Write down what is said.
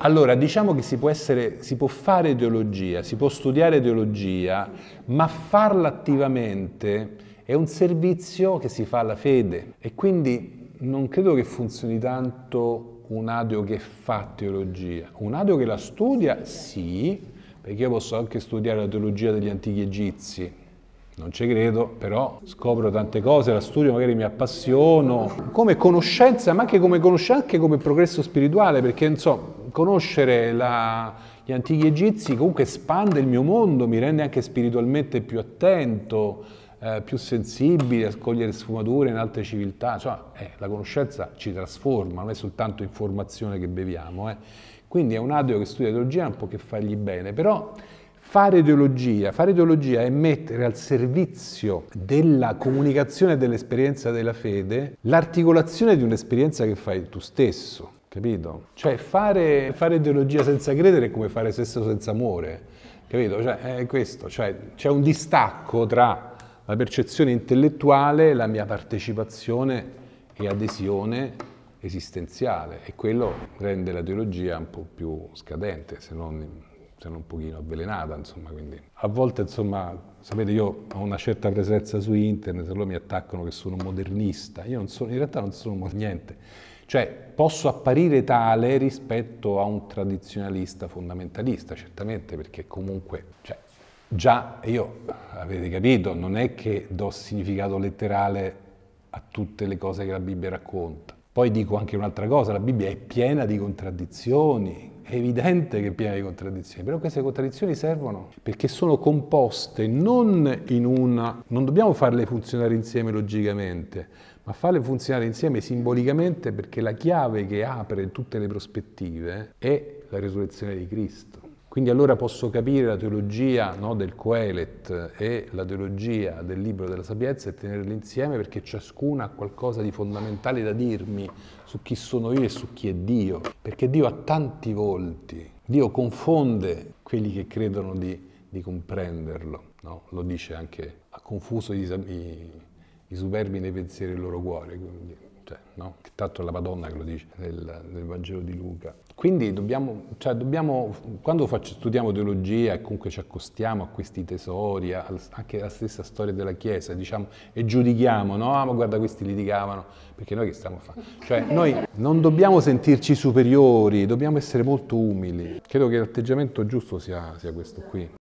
Allora, diciamo che si può, essere, si può fare teologia, si può studiare teologia, ma farla attivamente è un servizio che si fa alla fede e quindi non credo che funzioni tanto un ateo che fa teologia. Un ateo che la studia, sì, perché io posso anche studiare la teologia degli antichi egizi, non ci credo, però scopro tante cose, la studio, magari mi appassiono, come conoscenza, ma anche come, conoscenza, anche come progresso spirituale, perché insomma conoscere la, gli antichi egizi comunque espande il mio mondo, mi rende anche spiritualmente più attento, eh, più sensibile a cogliere sfumature in altre civiltà. Insomma, eh, la conoscenza ci trasforma, non è soltanto informazione che beviamo. Eh. Quindi è un ateo che studia teologia non può che fargli bene, però fare teologia, fare teologia è mettere al servizio della comunicazione dell'esperienza della fede l'articolazione di un'esperienza che fai tu stesso capito? Cioè, cioè fare, fare ideologia senza credere è come fare sesso senza amore, capito? Cioè, è questo, cioè, c'è un distacco tra la percezione intellettuale e la mia partecipazione e adesione esistenziale e quello rende la teologia un po' più scadente, se non, se non un pochino avvelenata, insomma, quindi. A volte, insomma, sapete, io ho una certa presenza su internet, loro mi attaccano che sono modernista, io sono, in realtà non sono niente, cioè posso apparire tale rispetto a un tradizionalista fondamentalista, certamente perché comunque cioè, già io, avete capito, non è che do significato letterale a tutte le cose che la Bibbia racconta. Poi dico anche un'altra cosa, la Bibbia è piena di contraddizioni, è evidente che è piena di contraddizioni, però queste contraddizioni servono perché sono composte non in una... non dobbiamo farle funzionare insieme logicamente, ma farle funzionare insieme simbolicamente perché la chiave che apre tutte le prospettive è la resurrezione di Cristo. Quindi allora posso capire la teologia no, del Coelet e la teologia del libro della sapienza e tenerle insieme perché ciascuna ha qualcosa di fondamentale da dirmi su chi sono io e su chi è Dio. Perché Dio ha tanti volti, Dio confonde quelli che credono di, di comprenderlo, no? lo dice anche, ha confuso i, i i superbi nei pensieri del loro cuore, quindi, cioè, no? tanto è la Madonna che lo dice nel, nel Vangelo di Luca. Quindi dobbiamo, cioè, dobbiamo quando faccio, studiamo teologia e comunque ci accostiamo a questi tesori, a, anche alla stessa storia della Chiesa, diciamo, e giudichiamo, no, ah, ma guarda questi litigavano, perché noi che stiamo a fare? Cioè, noi non dobbiamo sentirci superiori, dobbiamo essere molto umili. Credo che l'atteggiamento giusto sia, sia questo qui.